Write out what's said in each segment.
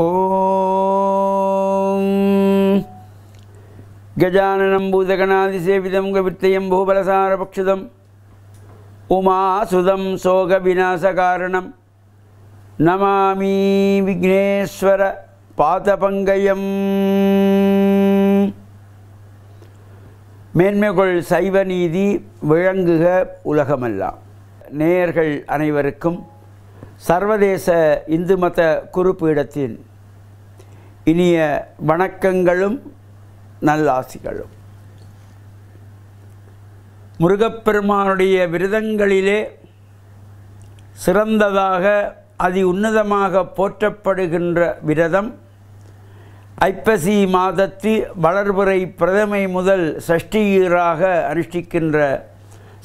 ஓம் கஜானனம் பூதகணாதிசேவிதம் கவித்தயம் பூபலசாரபக்ஷுதம் உமாசுதம் சோக காரணம் நமாமி விக்னேஸ்வர பாதபங்கயம் மேன்மைகொள் சைவ நீதி விளங்குக உலகமெல்லாம் நேயர்கள் அனைவருக்கும் சர்வதேச இந்து மத இடத்தின் இனிய வணக்கங்களும் நல்லாசிகளும் முருகப்பெருமானுடைய விரதங்களிலே சிறந்ததாக அதி உன்னதமாக போற்றப்படுகின்ற விரதம் ஐப்பசி மாதத்து வளர்புரை பிரதமை முதல் சஷ்டியீராக அனுஷ்டிக்கின்ற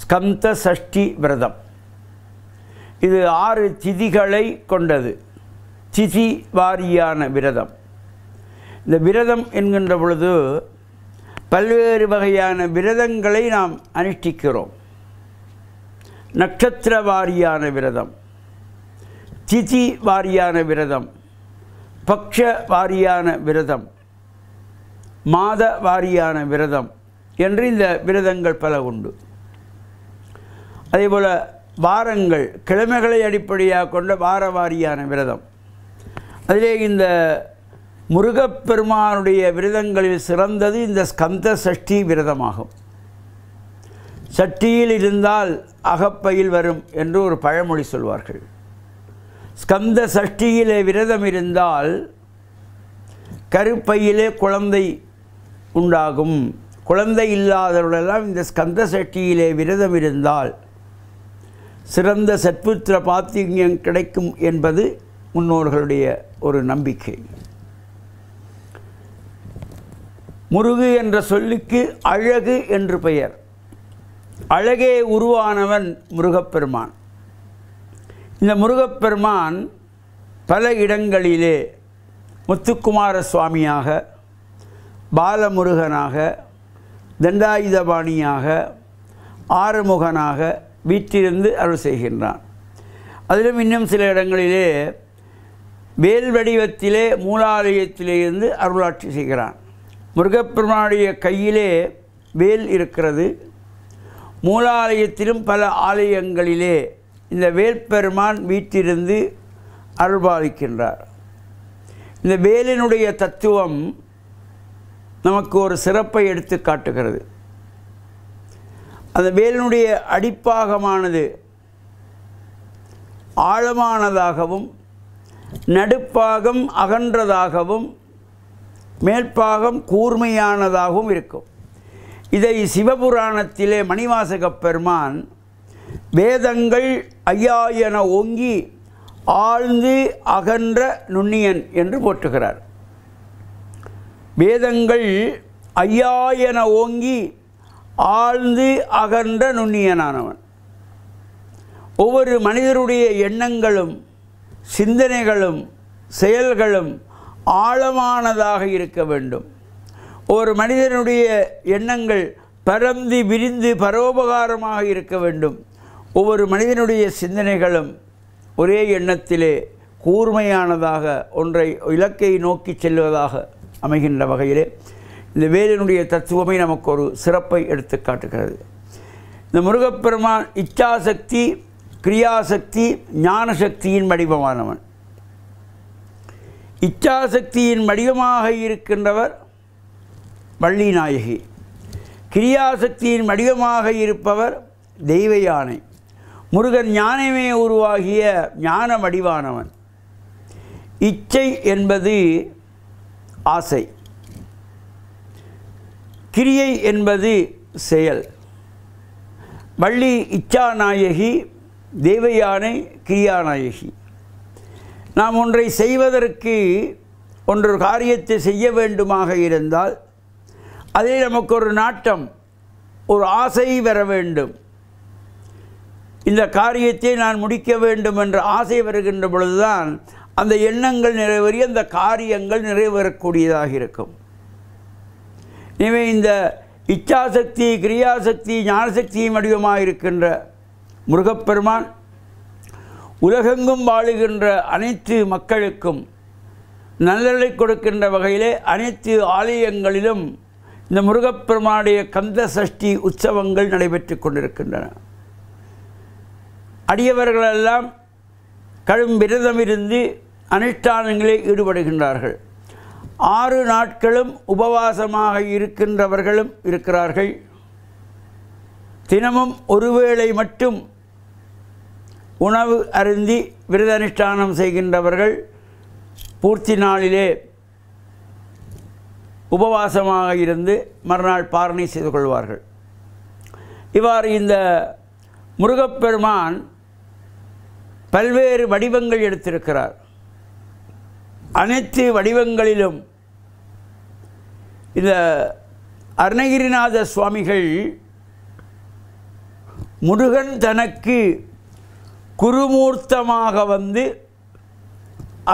ஸ்கந்த சஷ்டி விரதம் இது ஆறு திதிகளை கொண்டது திதி வாரியான விரதம் இந்த விரதம் என்கின்ற பொழுது பல்வேறு வகையான விரதங்களை நாம் அனுஷ்டிக்கிறோம் நட்சத்திர வாரியான விரதம் திதி வாரியான விரதம் பக்ஷ வாரியான விரதம் மாத வாரியான விரதம் என்று இந்த விரதங்கள் பல உண்டு அதேபோல் வாரங்கள் கிழமைகளை அடிப்படையாக கொண்ட வார வாரியான விரதம் அதிலே இந்த முருகப்பெருமானுடைய விரதங்களில் சிறந்தது இந்த ஸ்கந்த சஷ்டி விரதமாகும் சட்டியில் இருந்தால் அகப்பையில் வரும் என்று ஒரு பழமொழி சொல்வார்கள் ஸ்கந்த சஷ்டியிலே விரதம் இருந்தால் கருப்பையிலே குழந்தை உண்டாகும் குழந்தை இல்லாதவர்களெல்லாம் இந்த ஸ்கந்த சஷ்டியிலே விரதம் இருந்தால் சிறந்த சற்புத்திர பாத்தியம் கிடைக்கும் என்பது முன்னோர்களுடைய ஒரு நம்பிக்கை முருகு என்ற சொல்லுக்கு அழகு என்று பெயர் அழகே உருவானவன் முருகப்பெருமான் இந்த முருகப்பெருமான் பல இடங்களிலே முத்துக்குமார சுவாமியாக பாலமுருகனாக தண்டாயுதபாணியாக ஆறுமுகனாக வீட்டிலிருந்து அருள் செய்கின்றான் அதிலும் இன்னும் சில இடங்களிலே வேல் வடிவத்திலே மூலாலயத்திலே இருந்து அருளாட்சி செய்கிறான் முருகப்பெருமானுடைய கையிலே வேல் இருக்கிறது மூலாலயத்திலும் பல ஆலயங்களிலே இந்த வேல்பெருமான் வீட்டிலிருந்து அருள்பாலிக்கின்றார் இந்த வேலினுடைய தத்துவம் நமக்கு ஒரு சிறப்பை எடுத்து காட்டுகிறது அந்த வேலினுடைய அடிப்பாகமானது ஆழமானதாகவும் நடுப்பாகம் அகன்றதாகவும் மேற்பாகம் கூர்மையானதாகவும் இருக்கும் இதை சிவபுராணத்திலே மணிவாசக பெருமான் வேதங்கள் ஐயா என ஓங்கி ஆழ்ந்து அகன்ற நுண்ணியன் என்று போற்றுகிறார் வேதங்கள் ஐயா என ஓங்கி ஆழ்ந்து அகன்ற நுண்ணியனானவன் ஒவ்வொரு மனிதருடைய எண்ணங்களும் சிந்தனைகளும் செயல்களும் ஆழமானதாக இருக்க வேண்டும் ஒரு மனிதனுடைய எண்ணங்கள் பரந்து விரிந்து பரோபகாரமாக இருக்க வேண்டும் ஒவ்வொரு மனிதனுடைய சிந்தனைகளும் ஒரே எண்ணத்திலே கூர்மையானதாக ஒன்றை இலக்கை நோக்கி செல்வதாக அமைகின்ற வகையிலே இந்த வேலனுடைய தத்துவமே நமக்கு ஒரு சிறப்பை எடுத்து காட்டுகிறது இந்த முருகப்பெருமான் இச்சாசக்தி கிரியாசக்தி ஞானசக்தியின் வடிவமானவன் இச்சாசக்தியின் வடிவமாக இருக்கின்றவர் வள்ளி நாயகி கிரியாசக்தியின் வடிவமாக இருப்பவர் தெய்வ யானை முருகன் ஞானமே உருவாகிய ஞான வடிவானவன் இச்சை என்பது ஆசை கிரியை என்பது செயல் வள்ளி இச்சா நாயகி தெய்வயானை கிரியாநாயகி நாம் ஒன்றை செய்வதற்கு ஒன்று காரியத்தை செய்ய வேண்டுமாக இருந்தால் அதே நமக்கு ஒரு நாட்டம் ஒரு ஆசை வர வேண்டும் இந்த காரியத்தை நான் முடிக்க வேண்டும் என்ற ஆசை வருகின்ற பொழுதுதான் அந்த எண்ணங்கள் நிறைவேறி அந்த காரியங்கள் நிறைவேறக்கூடியதாக இருக்கும் எனவே இந்த இச்சாசக்தி கிரியாசக்தி ஞானசக்தியும் வடிவமாக இருக்கின்ற முருகப்பெருமான் உலகெங்கும் வாழுகின்ற அனைத்து மக்களுக்கும் நல்லலை கொடுக்கின்ற வகையிலே அனைத்து ஆலயங்களிலும் இந்த முருகப்பெருமானுடைய கந்த சஷ்டி உற்சவங்கள் நடைபெற்று கொண்டிருக்கின்றன அடியவர்களெல்லாம் கடும் விரதமிருந்து அனுஷ்டானங்களில் ஈடுபடுகின்றார்கள் ஆறு நாட்களும் உபவாசமாக இருக்கின்றவர்களும் இருக்கிறார்கள் தினமும் ஒருவேளை மட்டும் உணவு அருந்தி விரதானுஷ்டானம் செய்கின்றவர்கள் பூர்த்தி நாளிலே உபவாசமாக இருந்து மறுநாள் பாரணை செய்து கொள்வார்கள் இவ்வாறு இந்த முருகப்பெருமான் பல்வேறு வடிவங்கள் எடுத்திருக்கிறார் அனைத்து வடிவங்களிலும் இந்த அருணகிரிநாத சுவாமிகள் முருகன் தனக்கு குருமூர்த்தமாக வந்து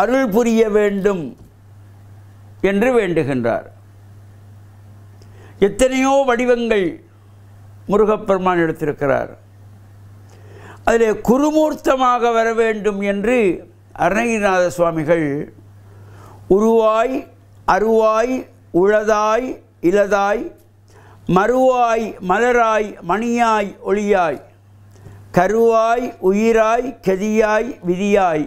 அருள் புரிய வேண்டும் என்று வேண்டுகின்றார் எத்தனையோ வடிவங்கள் முருகப்பெருமான் எடுத்திருக்கிறார் அதில் குருமூர்த்தமாக வர வேண்டும் என்று அருணகிரிநாத சுவாமிகள் உருவாய் அருவாய் உளதாய் இலதாய் மறுவாய் மலராய் மணியாய் ஒளியாய் கருவாய் உயிராய் கெதியாய் விதியாய்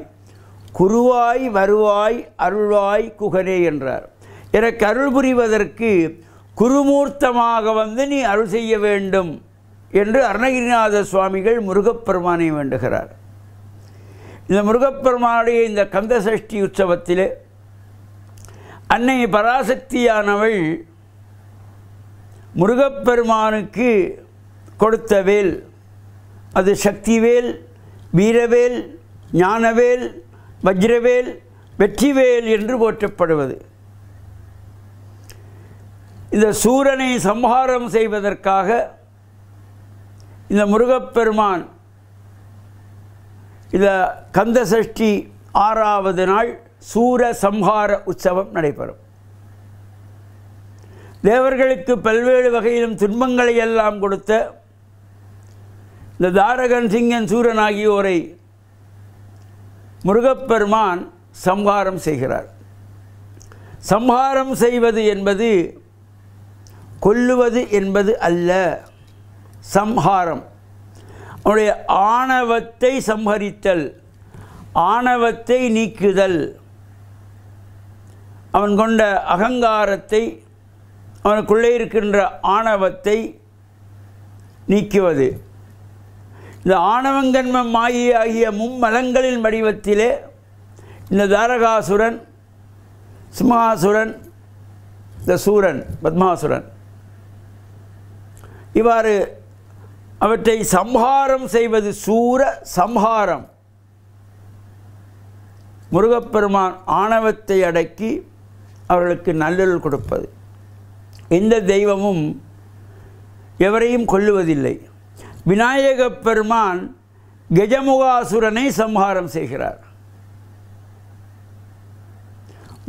குருவாய் வருவாய் அருள்வாய் குகரே என்றார் எனக்கு அருள் புரிவதற்கு குருமூர்த்தமாக வந்து நீ அருள் செய்ய வேண்டும் என்று அருணகிரிநாத சுவாமிகள் முருகப்பெருமானை வேண்டுகிறார் இந்த முருகப்பெருமானுடைய இந்த கந்த சஷ்டி உற்சவத்திலே அன்னை பராசக்தியானவள் முருகப்பெருமானுக்கு கொடுத்த வேல் அது சக்திவேல் வீரவேல் ஞானவேல் வஜ்ரவேல் வெற்றிவேல் என்று போற்றப்படுவது இந்த சூரனை சம்ஹாரம் செய்வதற்காக இந்த முருகப்பெருமான் இந்த கந்த சஷ்டி ஆறாவது நாள் சூர சம்ஹார உற்சவம் நடைபெறும் தேவர்களுக்கு பல்வேறு வகையிலும் துன்பங்களை எல்லாம் கொடுத்த இந்த தாரகன் சிங்கன் சூரன் ஆகியோரை முருகப்பெருமான் சம்ஹாரம் செய்கிறார் சம்ஹாரம் செய்வது என்பது கொல்லுவது என்பது அல்ல சம்ஹாரம் அவனுடைய ஆணவத்தை சம்ஹரித்தல் ஆணவத்தை நீக்குதல் அவன் கொண்ட அகங்காரத்தை அவனுக்குள்ளே இருக்கின்ற ஆணவத்தை நீக்குவது இந்த ஆணவங்கன்ம மாயி ஆகிய மும்மலங்களின் வடிவத்திலே இந்த தாரகாசுரன் சிம்மாசுரன் இந்த சூரன் பத்மாசுரன் இவ்வாறு அவற்றை சம்ஹாரம் செய்வது சூர சம்ஹாரம் முருகப்பெருமான் ஆணவத்தை அடக்கி அவர்களுக்கு நல்லொருள் கொடுப்பது எந்த தெய்வமும் எவரையும் கொல்லுவதில்லை விநாயக பெருமான் கெஜமுகாசுரனை சம்ஹாரம் செய்கிறார்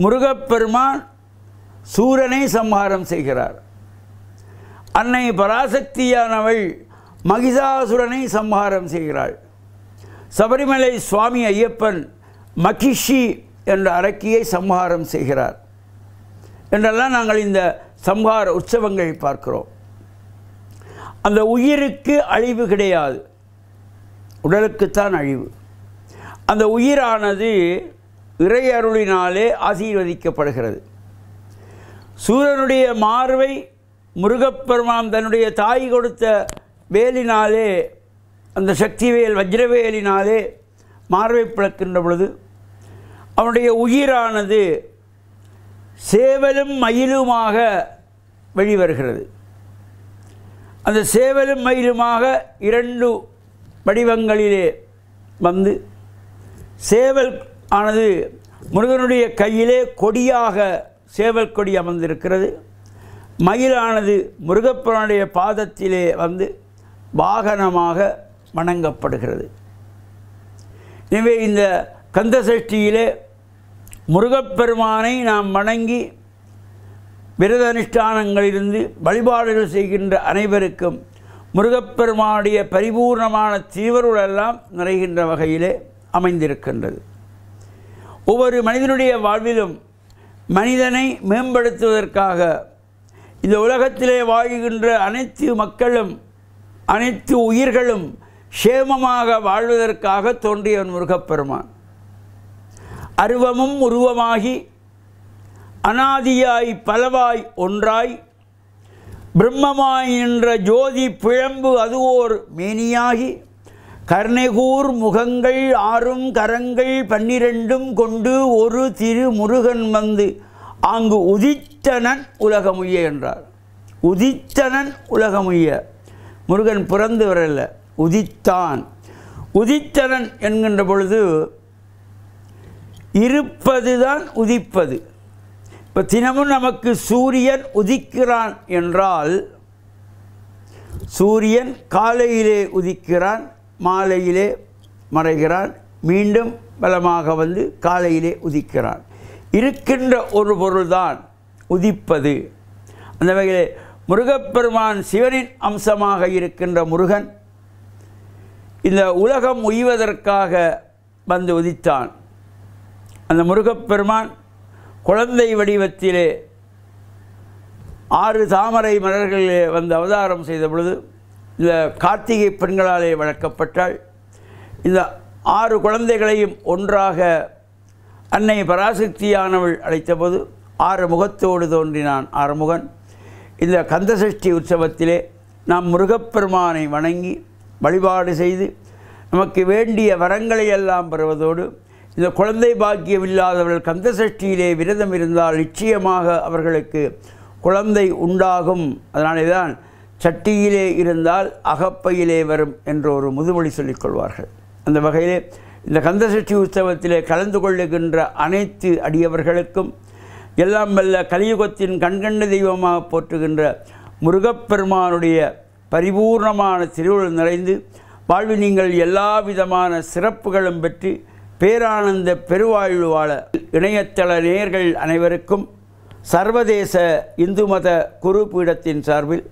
முருகப்பெருமான் சூரனை சம்ஹாரம் செய்கிறார் அன்னை பராசக்தியானவள் மகிஷாசுரனை சம்ஹாரம் செய்கிறாள் சபரிமலை சுவாமி ஐயப்பன் மகிஷி என்ற அரக்கியை சம்ஹாரம் செய்கிறார் என்றெல்லாம் நாங்கள் இந்த சம்ஹார உற்சவங்களை பார்க்கிறோம் அந்த உயிருக்கு அழிவு கிடையாது உடலுக்குத்தான் அழிவு அந்த உயிரானது இறை அருளினாலே ஆசீர்வதிக்கப்படுகிறது சூரனுடைய மார்வை முருகப்பெருமான் தன்னுடைய தாய் கொடுத்த வேலினாலே அந்த சக்தி வேல் வஜ்ரவேலினாலே மார்வை பிளக்கின்ற பொழுது அவனுடைய உயிரானது சேவலும் மயிலுமாக வெளிவருகிறது அந்த சேவலும் மயிலுமாக இரண்டு வடிவங்களிலே வந்து சேவல் ஆனது முருகனுடைய கையிலே கொடியாக சேவல் கொடி அமர்ந்திருக்கிறது மயிலானது முருகப்பனுடைய பாதத்திலே வந்து வாகனமாக வணங்கப்படுகிறது எனவே இந்த கந்தசஷ்டியிலே முருகப்பெருமானை நாம் வணங்கி விரத அனுஷ்டானங்களிலிருந்து வழிபாடுகள் செய்கின்ற அனைவருக்கும் முருகப்பெருமானுடைய பரிபூர்ணமான தீவர்களெல்லாம் நிறைகின்ற வகையிலே அமைந்திருக்கின்றது ஒவ்வொரு மனிதனுடைய வாழ்விலும் மனிதனை மேம்படுத்துவதற்காக இந்த உலகத்திலே வாழ்கின்ற அனைத்து மக்களும் அனைத்து உயிர்களும் சேமமாக வாழ்வதற்காக தோன்றியவன் முருகப்பெருமான் அருவமும் உருவமாகி அனாதியாய் பலவாய் ஒன்றாய் பிரம்மமாய் நின்ற ஜோதி பிழம்பு அது ஓர் மேனியாகி கர்ணகூர் முகங்கள் ஆறும் கரங்கள் பன்னிரண்டும் கொண்டு ஒரு திரு முருகன் வந்து அங்கு உதித்தனன் உலகமுய்ய என்றார் உதித்தனன் உலகமுய்ய முருகன் பிறந்து வரல உதித்தான் உதித்தனன் என்கின்ற பொழுது இருப்பதுதான் உதிப்பது இப்போ தினமும் நமக்கு சூரியன் உதிக்கிறான் என்றால் சூரியன் காலையிலே உதிக்கிறான் மாலையிலே மறைகிறான் மீண்டும் பலமாக வந்து காலையிலே உதிக்கிறான் இருக்கின்ற ஒரு பொருள்தான் உதிப்பது அந்த வகையிலே முருகப்பெருமான் சிவனின் அம்சமாக இருக்கின்ற முருகன் இந்த உலகம் உய்வதற்காக வந்து உதித்தான் அந்த முருகப்பெருமான் குழந்தை வடிவத்திலே ஆறு தாமரை மலர்களிலே வந்து அவதாரம் செய்த பொழுது இந்த கார்த்திகை பெண்களாலே வளர்க்கப்பட்டாள் இந்த ஆறு குழந்தைகளையும் ஒன்றாக அன்னை பராசக்தியானவள் அழைத்தபோது ஆறு முகத்தோடு தோன்றினான் ஆறுமுகன் இந்த கந்தசஷ்டி உற்சவத்திலே நாம் முருகப்பெருமானை வணங்கி வழிபாடு செய்து நமக்கு வேண்டிய வரங்களை எல்லாம் பெறுவதோடு இந்த குழந்தை பாக்கியம் இல்லாதவர்கள் கந்த சஷ்டியிலே விரதம் இருந்தால் நிச்சயமாக அவர்களுக்கு குழந்தை உண்டாகும் அதனாலே தான் சட்டியிலே இருந்தால் அகப்பையிலே வரும் என்ற ஒரு முதுமொழி சொல்லிக்கொள்வார்கள் அந்த வகையிலே இந்த கந்த சஷ்டி உற்சவத்திலே கலந்து கொள்ளுகின்ற அனைத்து அடியவர்களுக்கும் எல்லாம் வல்ல கலியுகத்தின் கண்கண்ட தெய்வமாக போற்றுகின்ற முருகப்பெருமானுடைய பரிபூர்ணமான திருவுள் நிறைந்து வாழ்வில் நீங்கள் எல்லா விதமான சிறப்புகளும் பெற்று பேரானந்த பெருவாழ்வாளர் இணையதள இணையத்தள நேயர்கள் அனைவருக்கும் சர்வதேச இந்து மத குரு பீடத்தின் சார்பில்